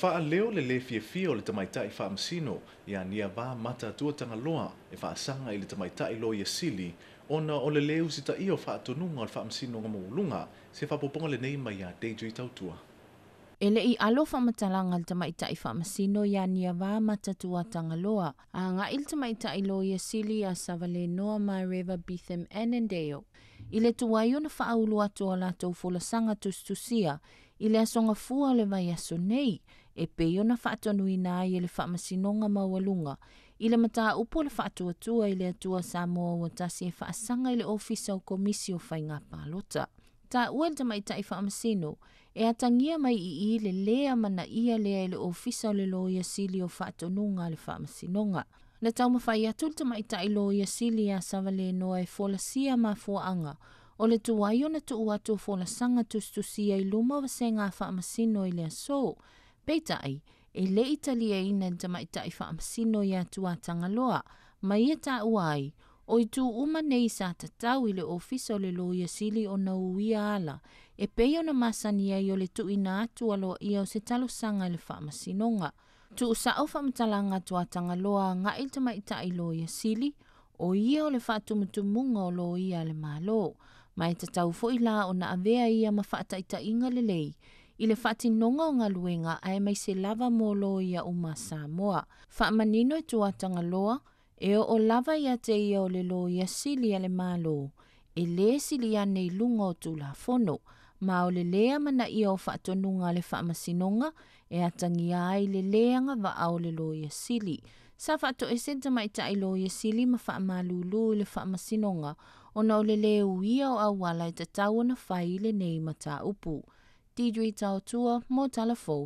faa leo le le fie fie o le tamaita i faa msino ya ni a vaa mata tuatanga loa e faa sanga i le tamaita i loa yasili ona o le le usita i o faa tonunga o le faa msino ngamu ulunga se faa poponga le neima ya deidu i tautua. E le i alofa matalanga al tamaita i masino ya nia wā matatua tangaloa. A ngā il tamaita i loa ia sili a savale noa mai rewa Bitham Annandale. Ile le tu waiu na whaaulu atu o lātou sanga tustusia, Ile le asonga fua le vai sonei. e peio na whaatonu i nā i le whamasino ngā maualunga, i le mataa upo la whaatua i le atua Samoa o tasi e whaasanga i le ofisa o komisio whainga pālota ta uen ta mai taifa am sino e atangia mai i i le lea mana ia lea ele ofisa le lo sili o fato nunga le fa am sino nga. Na tau mawhai atul ta mai ta i lo ia sili a sawa le e fola sia ma fua anga o le tuwaio na tuu atu fola sanga tustusia i luma wa se ngā fa am sino i lea so. Peita ai, e le italia ina ta mai ta i fa am sino i atu atanga loa, mai e ta uai o i tū uma nei sa tatau i le ofisa o le loia sili o na uia ala e pei ona masania i o le tuuina atu aloa ia o se talosaga i le Tu faamasinoga tuusa'o faamatalaga tuataga loa aga'i ta i loya sili o ia o le faatumutumuga o loia a le mālō ma e tatau fo'i la ona avea ia ma faataʻitaʻiga lelei i le faatinoga o luenga ae mai se lava mo loia uma samoa faamanino e tuatagaloa e o lava ia te ia o le lo ia sili ale malo, e le sili nei lunga o tu la fono, ma o le lea mana ia o whaatonunga le whaamasinonga, e atangi ai le leanga va au le lo ia sili. Sa whaato e senta mai ta lo ia sili ma whaamalulu le whaamasinonga, o na o le lea ia o awala e te tau na whai le nei ma ta upu. Tidri tau tua, mo tala